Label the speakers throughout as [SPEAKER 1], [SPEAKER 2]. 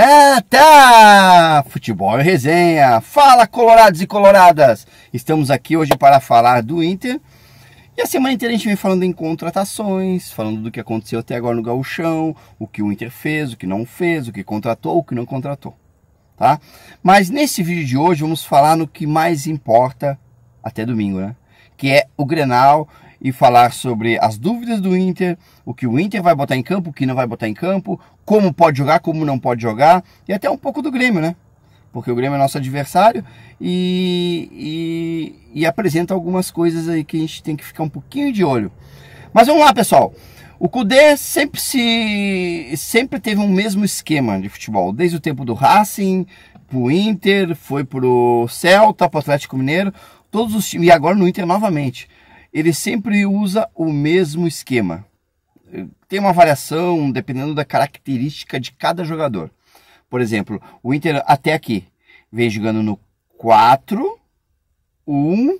[SPEAKER 1] É tá! Futebol é resenha. Fala, colorados e coloradas! Estamos aqui hoje para falar do Inter. E a semana inteira a gente vem falando em contratações, falando do que aconteceu até agora no gauchão, o que o Inter fez, o que não fez, o que contratou, o que não contratou, tá? Mas nesse vídeo de hoje vamos falar no que mais importa até domingo, né? Que é o Grenal e falar sobre as dúvidas do Inter, o que o Inter vai botar em campo, o que não vai botar em campo, como pode jogar, como não pode jogar e até um pouco do Grêmio, né? Porque o Grêmio é nosso adversário e, e, e apresenta algumas coisas aí que a gente tem que ficar um pouquinho de olho. Mas vamos lá, pessoal. O Cudê sempre se sempre teve um mesmo esquema de futebol, desde o tempo do Racing, pro Inter, foi pro Celta, pro Atlético Mineiro, todos os times e agora no Inter novamente ele sempre usa o mesmo esquema. Tem uma variação dependendo da característica de cada jogador. Por exemplo, o Inter até aqui vem jogando no 4, 1,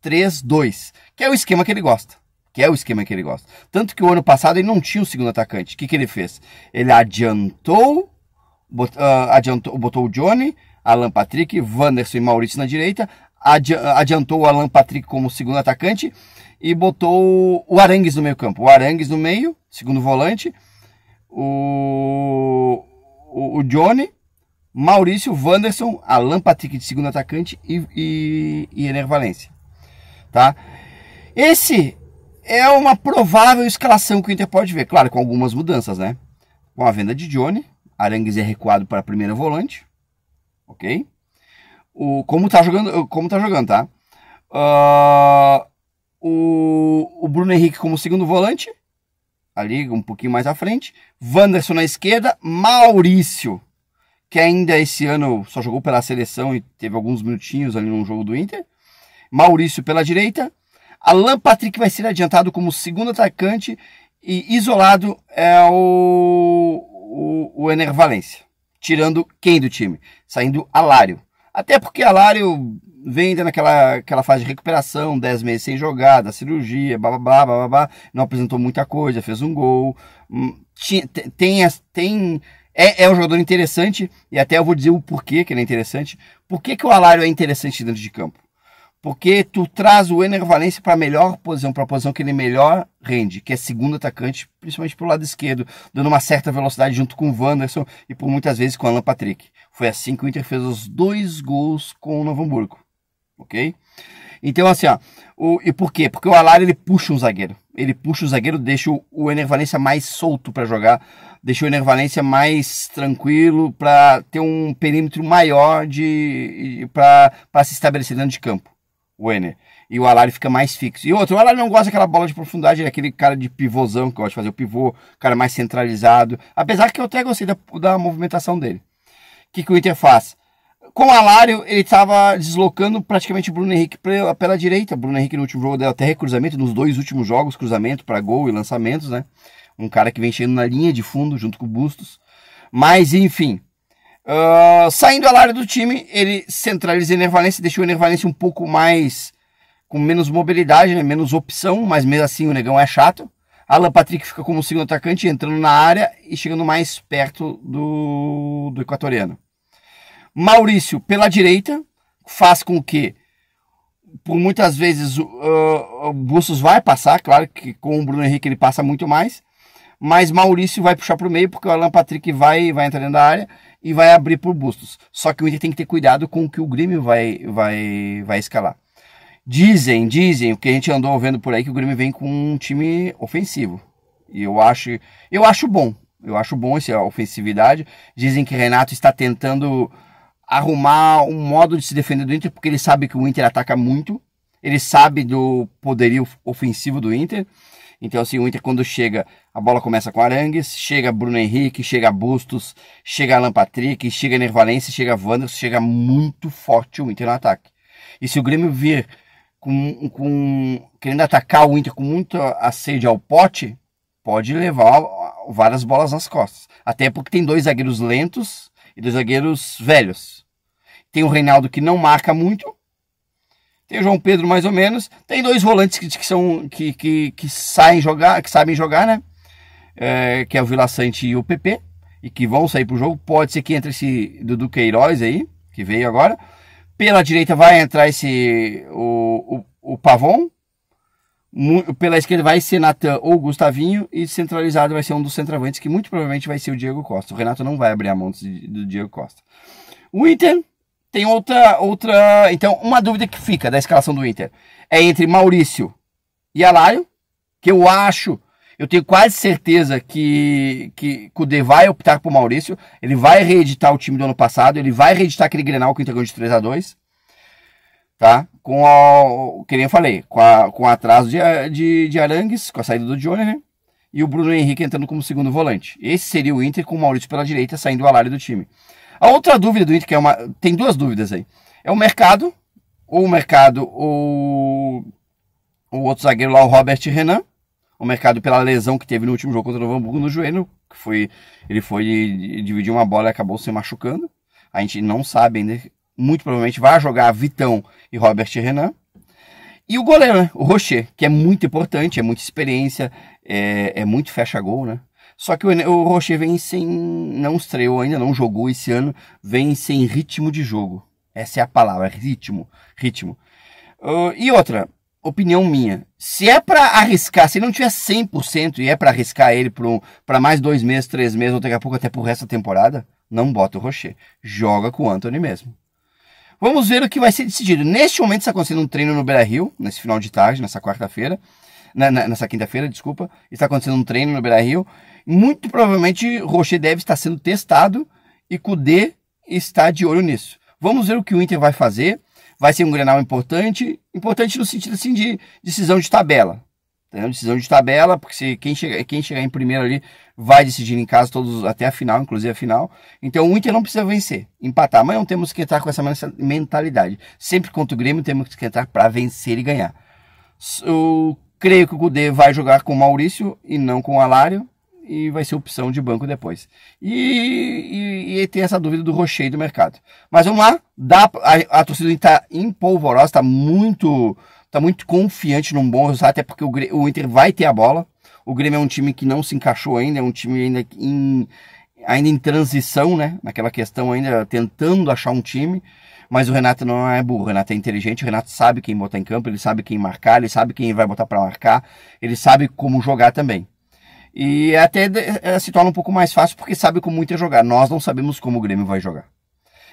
[SPEAKER 1] 3, 2, que é o esquema que ele gosta. Que é o esquema que ele gosta. Tanto que o ano passado ele não tinha o segundo atacante. O que, que ele fez? Ele adiantou, bot, uh, adiantou, botou o Johnny, Alan Patrick, Wanderson e Maurício na direita, adi adiantou o Alan Patrick como segundo atacante e botou o Arangues no meio campo. O Arangues no meio, segundo volante, o, o, o Johnny, Maurício, Wanderson, Alan Patrick de segundo atacante e, e, e Ener Tá? Esse é uma provável escalação que o Inter pode ver, claro, com algumas mudanças, né? Com a venda de Johnny, Arangues é recuado para primeiro volante, ok? o, como tá jogando, como tá jogando, tá? Uh, o, o Bruno Henrique como segundo volante, ali um pouquinho mais à frente. Wanderson na esquerda, Maurício, que ainda esse ano só jogou pela seleção e teve alguns minutinhos ali no jogo do Inter. Maurício pela direita. Alan Patrick vai ser adiantado como segundo atacante e isolado é o, o, o Ener tirando quem do time? Saindo Alário. Até porque Alário vem ainda naquela aquela fase de recuperação, 10 meses sem jogar, da cirurgia, blá, blá, blá, blá, não apresentou muita coisa, fez um gol. Hum, tem, tem, tem é, é, um jogador interessante, e até eu vou dizer o porquê que ele é interessante. Por que, que o Alário é interessante dentro de campo? porque tu traz o Ener Valencia para a melhor posição, para a posição que ele melhor rende, que é segundo atacante, principalmente pelo lado esquerdo, dando uma certa velocidade junto com o Wanderson e por muitas vezes com o Alan Patrick. Foi assim que o Inter fez os dois gols com o Novo Hamburgo, ok? Então assim, ó, o, e por quê? Porque o Alari ele puxa um zagueiro, ele puxa o zagueiro, deixa o, o Ener Valencia mais solto para jogar, deixa o Ener Valencia mais tranquilo para ter um perímetro maior de para se estabelecer dentro de campo o Ener. E o Alari fica mais fixo. E outro, o Alari não gosta daquela bola de profundidade, é aquele cara de pivôzão que gosta de fazer o pivô, cara mais centralizado. Apesar que eu até gostei da, da movimentação dele. O que, que o Inter faz? Com o Alário, ele estava deslocando praticamente o Bruno Henrique pela, pela direita. O Bruno Henrique no último jogo deu até recruzamento, nos dois últimos jogos, cruzamento para gol e lançamentos, né? Um cara que vem chegando na linha de fundo junto com o Bustos. Mas, enfim, Uh, saindo a área do time, ele centraliza o Enervalense, deixou o Enervalense um pouco mais com menos mobilidade, né? menos opção, mas mesmo assim o negão é chato. Alan Patrick fica como segundo atacante, entrando na área e chegando mais perto do, do equatoriano. Maurício, pela direita, faz com que, por muitas vezes, uh, o Bustos vai passar, claro que com o Bruno Henrique ele passa muito mais, mas Maurício vai puxar para o meio, porque o Alan Patrick vai, vai entrar dentro da área e vai abrir por Bustos. Só que o Inter tem que ter cuidado com o que o Grêmio vai, vai, vai escalar. Dizem, dizem, o que a gente andou vendo por aí, que o Grêmio vem com um time ofensivo. E eu acho, eu acho bom. Eu acho bom essa ofensividade. Dizem que Renato está tentando arrumar um modo de se defender do Inter, porque ele sabe que o Inter ataca muito. Ele sabe do poderio ofensivo do Inter. Então, assim, o Inter quando chega, a bola começa com Arangues, chega Bruno Henrique, chega Bustos, chega Alan Patrick, chega Nervalense, chega Wanderson, chega muito forte o Inter no ataque. E se o Grêmio vir com, com querendo atacar o Inter com muita sede ao pote, pode levar várias bolas nas costas. Até porque tem dois zagueiros lentos e dois zagueiros velhos. Tem o Reinaldo que não marca muito tem o João Pedro mais ou menos. Tem dois volantes que, que são que, que, que saem jogar, que sabem jogar, né? É, que é o Vila Sante e o PP e que vão sair pro jogo. Pode ser que entre esse Dudu Queiroz aí, que veio agora. Pela direita vai entrar esse o, o, o Pavon. Pela esquerda vai ser Natan ou Gustavinho e centralizado vai ser um dos centroavantes que muito provavelmente vai ser o Diego Costa. O Renato não vai abrir a mão do Diego Costa. O Inter tem outra, outra. Então, uma dúvida que fica da escalação do Inter é entre Maurício e Alario, que eu acho, eu tenho quase certeza que que Cudê vai optar por Maurício. Ele vai reeditar o time do ano passado, ele vai reeditar aquele Grenal que o Inter ganhou de 3 a 2 tá? Com o que nem eu falei, com, a, com o atraso de, de, de Arangues, com a saída do Johnny, né? E o Bruno Henrique entrando como segundo volante. Esse seria o Inter com o Maurício pela direita, saindo o Alário do time. A outra dúvida do Inter, que é uma. Tem duas dúvidas aí. É o mercado, ou o mercado, ou o outro zagueiro lá, o Robert Renan. O mercado pela lesão que teve no último jogo contra o Hamburgo no joelho, que foi. Ele foi dividir uma bola e acabou se machucando. A gente não sabe ainda. Muito provavelmente vai jogar Vitão e Robert Renan. E o goleiro, né? O Rocher, que é muito importante, é muita experiência, é, é muito fecha-gol, né? Só que o, Rocher vem sem. Não estreou ainda, não jogou esse ano, vem sem ritmo de jogo. Essa é a palavra, ritmo. Ritmo. Uh, e outra, opinião minha. Se é para arriscar, se ele não tiver 100% e é para arriscar ele para mais dois meses, três meses, ou daqui a pouco até pro resto da temporada, não bota o Rocher. Joga com o Anthony mesmo. Vamos ver o que vai ser decidido. Neste momento está acontecendo um treino no Beira Rio, nesse final de tarde, nessa quarta-feira. nessa quinta-feira, desculpa. Está acontecendo um treino no Beira Rio. Muito provavelmente Rocher deve estar sendo testado e Kudê está de olho nisso. Vamos ver o que o Inter vai fazer. Vai ser um Grenal importante, importante no sentido assim de decisão de tabela. Entendeu? Decisão de tabela, porque se quem chegar, quem chegar em primeiro ali vai decidir em casa todos até a final, inclusive a final. Então o Inter não precisa vencer, empatar, mas não temos que entrar com essa mentalidade. Sempre contra o Grêmio temos que entrar para vencer e ganhar. Eu creio que o Kudê vai jogar com o Maurício e não com o Alário e vai ser opção de banco depois. E, e, e tem essa dúvida do rocheio do mercado. Mas vamos lá, dá, a, a torcida está empolvorosa, está muito, tá muito confiante num bom resultado, até porque o, o, Inter vai ter a bola. O Grêmio é um time que não se encaixou ainda, é um time ainda em, ainda em transição, né? Naquela questão ainda tentando achar um time. Mas o Renato não é burro, o Renato é inteligente, o Renato sabe quem botar em campo, ele sabe quem marcar, ele sabe quem vai botar para marcar, ele sabe como jogar também. E até eh, se torna um pouco mais fácil porque sabe como o Inter jogar. Nós não sabemos como o Grêmio vai jogar.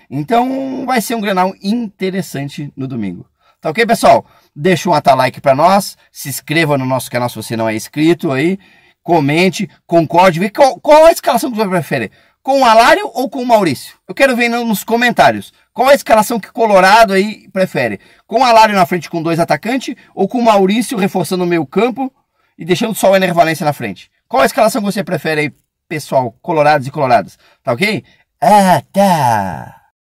[SPEAKER 1] Então vai ser um Grenal interessante no domingo. Tá ok, pessoal? Deixa um like para nós, se inscreva no nosso canal se você não é inscrito aí, comente, concorde, vê qual, qual a escalação que você prefere, com o Alário ou com o Maurício? Eu quero ver nos comentários. Qual a escalação que Colorado aí prefere? Com o Alário na frente com dois atacantes ou com o Maurício reforçando o meio campo e deixando só o Enervalência na frente? Qual a escalação que você prefere aí, pessoal? Colorados e coloradas, tá ok? Ah, tá.